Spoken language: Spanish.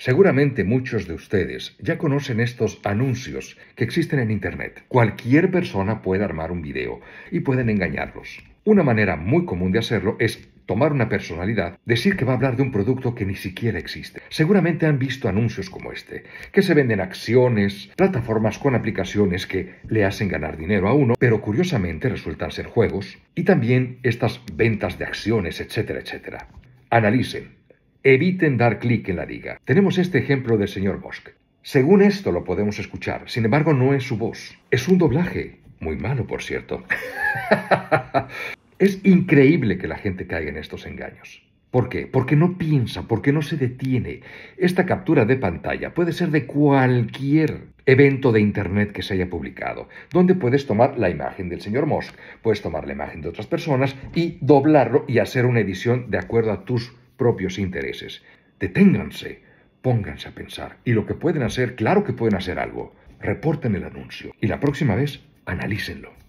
Seguramente muchos de ustedes ya conocen estos anuncios que existen en Internet. Cualquier persona puede armar un video y pueden engañarlos. Una manera muy común de hacerlo es tomar una personalidad, decir que va a hablar de un producto que ni siquiera existe. Seguramente han visto anuncios como este, que se venden acciones, plataformas con aplicaciones que le hacen ganar dinero a uno, pero curiosamente resultan ser juegos, y también estas ventas de acciones, etcétera, etcétera. Analicen. Eviten dar clic en la liga. Tenemos este ejemplo del señor Mosk. Según esto lo podemos escuchar, sin embargo no es su voz. Es un doblaje. Muy malo, por cierto. es increíble que la gente caiga en estos engaños. ¿Por qué? Porque no piensa, porque no se detiene. Esta captura de pantalla puede ser de cualquier evento de Internet que se haya publicado, donde puedes tomar la imagen del señor Mosk, puedes tomar la imagen de otras personas y doblarlo y hacer una edición de acuerdo a tus propios intereses. Deténganse, pónganse a pensar. Y lo que pueden hacer, claro que pueden hacer algo. Reporten el anuncio. Y la próxima vez, analícenlo.